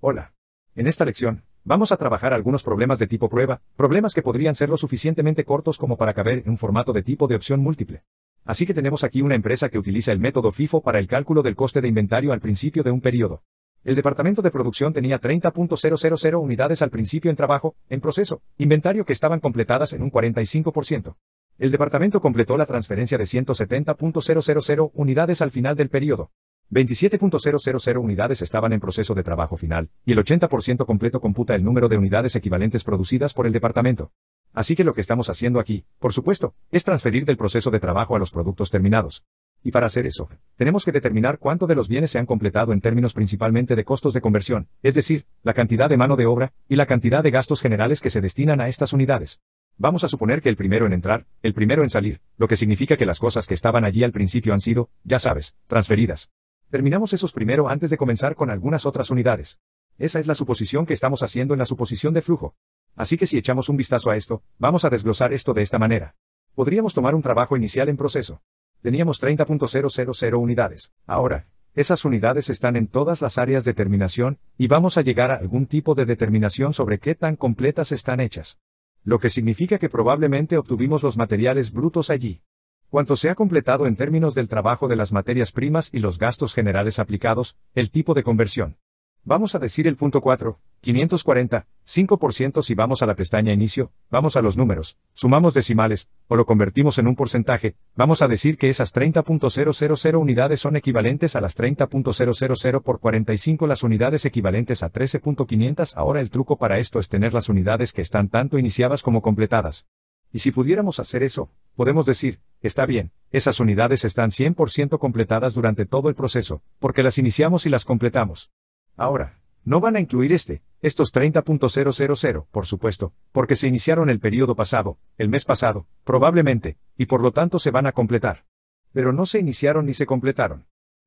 Hola. En esta lección, vamos a trabajar algunos problemas de tipo prueba, problemas que podrían ser lo suficientemente cortos como para caber en un formato de tipo de opción múltiple. Así que tenemos aquí una empresa que utiliza el método FIFO para el cálculo del coste de inventario al principio de un periodo. El departamento de producción tenía 30.000 unidades al principio en trabajo, en proceso, inventario que estaban completadas en un 45%. El departamento completó la transferencia de 170.000 unidades al final del periodo. 27.000 unidades estaban en proceso de trabajo final, y el 80% completo computa el número de unidades equivalentes producidas por el departamento. Así que lo que estamos haciendo aquí, por supuesto, es transferir del proceso de trabajo a los productos terminados. Y para hacer eso, tenemos que determinar cuánto de los bienes se han completado en términos principalmente de costos de conversión, es decir, la cantidad de mano de obra y la cantidad de gastos generales que se destinan a estas unidades. Vamos a suponer que el primero en entrar, el primero en salir, lo que significa que las cosas que estaban allí al principio han sido, ya sabes, transferidas. Terminamos esos primero antes de comenzar con algunas otras unidades. Esa es la suposición que estamos haciendo en la suposición de flujo. Así que si echamos un vistazo a esto, vamos a desglosar esto de esta manera. Podríamos tomar un trabajo inicial en proceso. Teníamos 30.000 unidades. Ahora, esas unidades están en todas las áreas de terminación, y vamos a llegar a algún tipo de determinación sobre qué tan completas están hechas. Lo que significa que probablemente obtuvimos los materiales brutos allí. Cuanto se ha completado en términos del trabajo de las materias primas y los gastos generales aplicados, el tipo de conversión. Vamos a decir el punto 4, 540, 5% si vamos a la pestaña inicio, vamos a los números, sumamos decimales, o lo convertimos en un porcentaje, vamos a decir que esas 30.000 unidades son equivalentes a las 30.000 por 45 las unidades equivalentes a 13.500 ahora el truco para esto es tener las unidades que están tanto iniciadas como completadas. Y si pudiéramos hacer eso, podemos decir, Está bien, esas unidades están 100% completadas durante todo el proceso, porque las iniciamos y las completamos. Ahora, no van a incluir este, estos 30.000, por supuesto, porque se iniciaron el periodo pasado, el mes pasado, probablemente, y por lo tanto se van a completar. Pero no se iniciaron ni se completaron.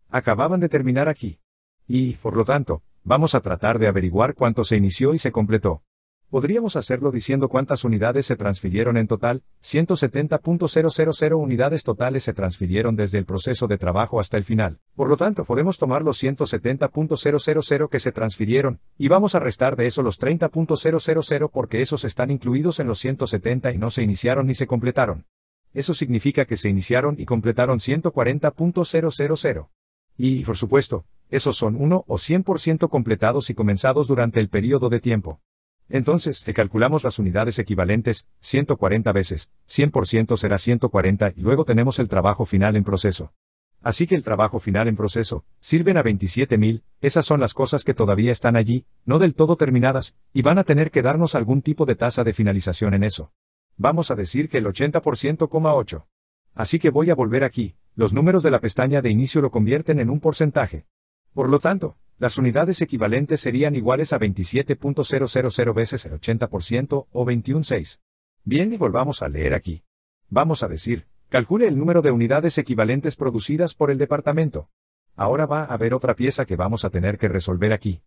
Acababan de terminar aquí. Y, por lo tanto, vamos a tratar de averiguar cuánto se inició y se completó. Podríamos hacerlo diciendo cuántas unidades se transfirieron en total, 170.000 unidades totales se transfirieron desde el proceso de trabajo hasta el final. Por lo tanto, podemos tomar los 170.000 que se transfirieron, y vamos a restar de eso los 30.000 porque esos están incluidos en los 170 y no se iniciaron ni se completaron. Eso significa que se iniciaron y completaron 140.000. Y, por supuesto, esos son 1 o 100% completados y comenzados durante el periodo de tiempo. Entonces, le calculamos las unidades equivalentes, 140 veces, 100% será 140 y luego tenemos el trabajo final en proceso. Así que el trabajo final en proceso, sirven a 27.000, esas son las cosas que todavía están allí, no del todo terminadas, y van a tener que darnos algún tipo de tasa de finalización en eso. Vamos a decir que el 80%,8. Así que voy a volver aquí, los números de la pestaña de inicio lo convierten en un porcentaje. Por lo tanto, las unidades equivalentes serían iguales a 27.000 veces el 80% o 21.6. Bien y volvamos a leer aquí. Vamos a decir, calcule el número de unidades equivalentes producidas por el departamento. Ahora va a haber otra pieza que vamos a tener que resolver aquí.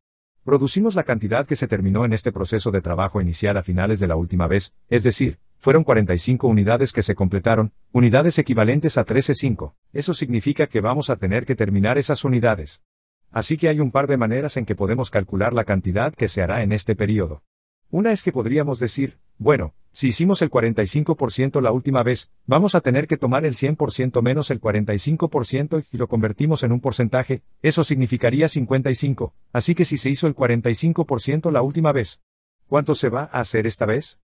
Producimos la cantidad que se terminó en este proceso de trabajo inicial a finales de la última vez, es decir, fueron 45 unidades que se completaron, unidades equivalentes a 13.5. Eso significa que vamos a tener que terminar esas unidades. Así que hay un par de maneras en que podemos calcular la cantidad que se hará en este periodo. Una es que podríamos decir, bueno, si hicimos el 45% la última vez, vamos a tener que tomar el 100% menos el 45% y lo convertimos en un porcentaje, eso significaría 55, así que si se hizo el 45% la última vez, ¿cuánto se va a hacer esta vez?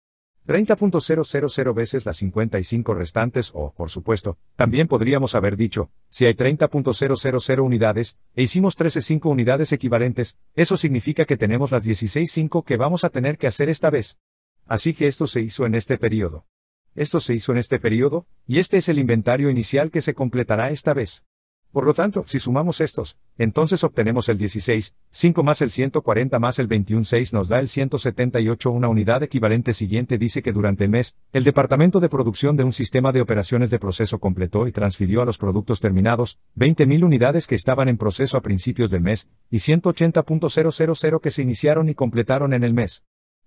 30.000 veces las 55 restantes o, por supuesto, también podríamos haber dicho, si hay 30.000 unidades, e hicimos 13.5 unidades equivalentes, eso significa que tenemos las 16.5 que vamos a tener que hacer esta vez. Así que esto se hizo en este periodo. Esto se hizo en este periodo, y este es el inventario inicial que se completará esta vez. Por lo tanto, si sumamos estos, entonces obtenemos el 16, 5 más el 140 más el 21, 6 nos da el 178. Una unidad equivalente siguiente dice que durante el mes, el departamento de producción de un sistema de operaciones de proceso completó y transfirió a los productos terminados 20.000 unidades que estaban en proceso a principios del mes, y 180.000 que se iniciaron y completaron en el mes.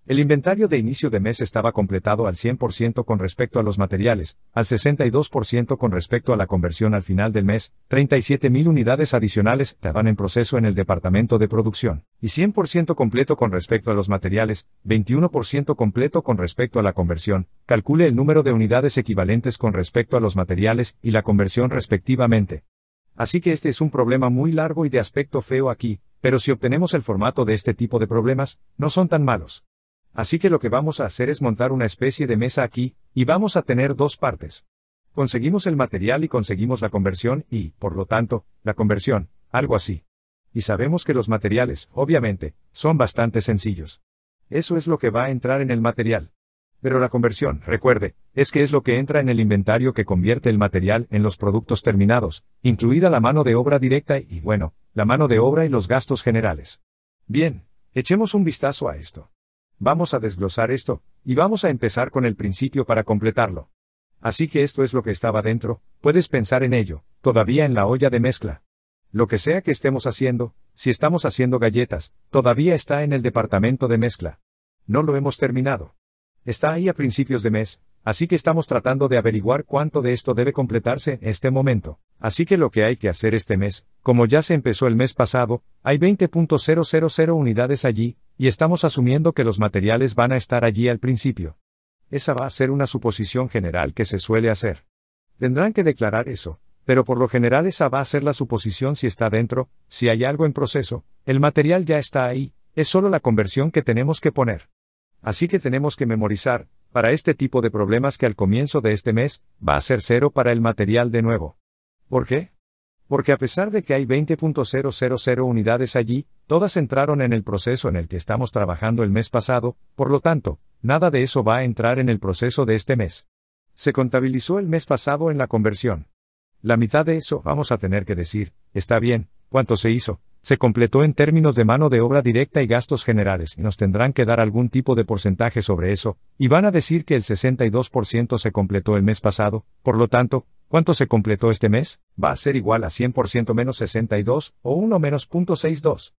El inventario de inicio de mes estaba completado al 100% con respecto a los materiales, al 62% con respecto a la conversión al final del mes, 37.000 unidades adicionales estaban en proceso en el departamento de producción, y 100% completo con respecto a los materiales, 21% completo con respecto a la conversión, calcule el número de unidades equivalentes con respecto a los materiales y la conversión respectivamente. Así que este es un problema muy largo y de aspecto feo aquí, pero si obtenemos el formato de este tipo de problemas, no son tan malos. Así que lo que vamos a hacer es montar una especie de mesa aquí, y vamos a tener dos partes. Conseguimos el material y conseguimos la conversión y, por lo tanto, la conversión, algo así. Y sabemos que los materiales, obviamente, son bastante sencillos. Eso es lo que va a entrar en el material. Pero la conversión, recuerde, es que es lo que entra en el inventario que convierte el material en los productos terminados, incluida la mano de obra directa y, bueno, la mano de obra y los gastos generales. Bien, echemos un vistazo a esto. Vamos a desglosar esto, y vamos a empezar con el principio para completarlo. Así que esto es lo que estaba dentro, puedes pensar en ello, todavía en la olla de mezcla. Lo que sea que estemos haciendo, si estamos haciendo galletas, todavía está en el departamento de mezcla. No lo hemos terminado. Está ahí a principios de mes, así que estamos tratando de averiguar cuánto de esto debe completarse en este momento. Así que lo que hay que hacer este mes, como ya se empezó el mes pasado, hay 20.000 unidades allí, y estamos asumiendo que los materiales van a estar allí al principio. Esa va a ser una suposición general que se suele hacer. Tendrán que declarar eso, pero por lo general esa va a ser la suposición si está dentro, si hay algo en proceso, el material ya está ahí, es solo la conversión que tenemos que poner. Así que tenemos que memorizar, para este tipo de problemas que al comienzo de este mes, va a ser cero para el material de nuevo. ¿Por qué? Porque a pesar de que hay 20.000 unidades allí, todas entraron en el proceso en el que estamos trabajando el mes pasado, por lo tanto, nada de eso va a entrar en el proceso de este mes. Se contabilizó el mes pasado en la conversión. La mitad de eso, vamos a tener que decir, está bien, ¿cuánto se hizo? Se completó en términos de mano de obra directa y gastos generales, y nos tendrán que dar algún tipo de porcentaje sobre eso, y van a decir que el 62% se completó el mes pasado, por lo tanto, ¿Cuánto se completó este mes? Va a ser igual a 100% menos 62, o 1 menos .62.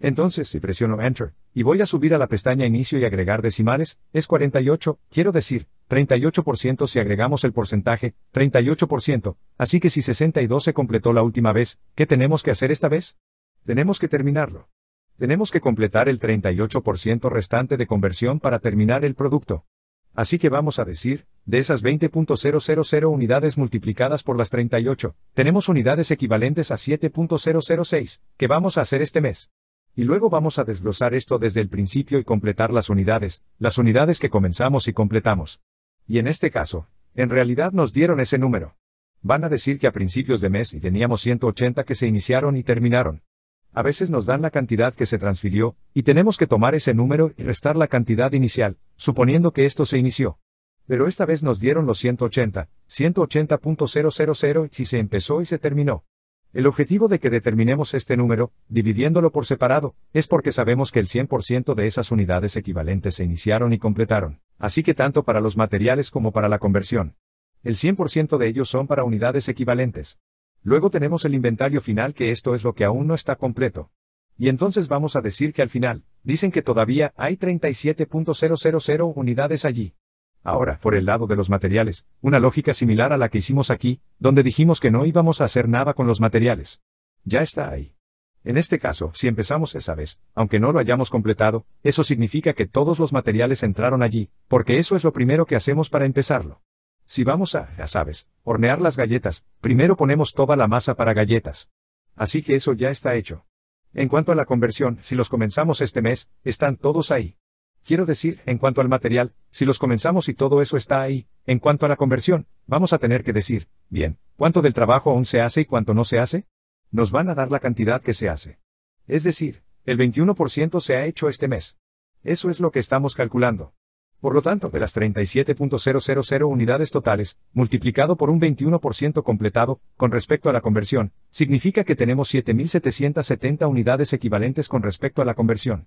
Entonces, si presiono Enter, y voy a subir a la pestaña Inicio y agregar decimales, es 48, quiero decir, 38% si agregamos el porcentaje, 38%, así que si 62 se completó la última vez, ¿qué tenemos que hacer esta vez? Tenemos que terminarlo. Tenemos que completar el 38% restante de conversión para terminar el producto. Así que vamos a decir, de esas 20.000 unidades multiplicadas por las 38, tenemos unidades equivalentes a 7.006, que vamos a hacer este mes. Y luego vamos a desglosar esto desde el principio y completar las unidades, las unidades que comenzamos y completamos. Y en este caso, en realidad nos dieron ese número. Van a decir que a principios de mes y teníamos 180 que se iniciaron y terminaron. A veces nos dan la cantidad que se transfirió, y tenemos que tomar ese número y restar la cantidad inicial, suponiendo que esto se inició. Pero esta vez nos dieron los 180, 180.000 y se empezó y se terminó. El objetivo de que determinemos este número, dividiéndolo por separado, es porque sabemos que el 100% de esas unidades equivalentes se iniciaron y completaron, así que tanto para los materiales como para la conversión. El 100% de ellos son para unidades equivalentes. Luego tenemos el inventario final que esto es lo que aún no está completo. Y entonces vamos a decir que al final, dicen que todavía hay 37.000 unidades allí. Ahora, por el lado de los materiales, una lógica similar a la que hicimos aquí, donde dijimos que no íbamos a hacer nada con los materiales. Ya está ahí. En este caso, si empezamos esa vez, aunque no lo hayamos completado, eso significa que todos los materiales entraron allí, porque eso es lo primero que hacemos para empezarlo. Si vamos a, ya sabes, hornear las galletas, primero ponemos toda la masa para galletas. Así que eso ya está hecho. En cuanto a la conversión, si los comenzamos este mes, están todos ahí. Quiero decir, en cuanto al material, si los comenzamos y todo eso está ahí, en cuanto a la conversión, vamos a tener que decir, bien, ¿cuánto del trabajo aún se hace y cuánto no se hace? Nos van a dar la cantidad que se hace. Es decir, el 21% se ha hecho este mes. Eso es lo que estamos calculando. Por lo tanto, de las 37.000 unidades totales, multiplicado por un 21% completado, con respecto a la conversión, significa que tenemos 7.770 unidades equivalentes con respecto a la conversión.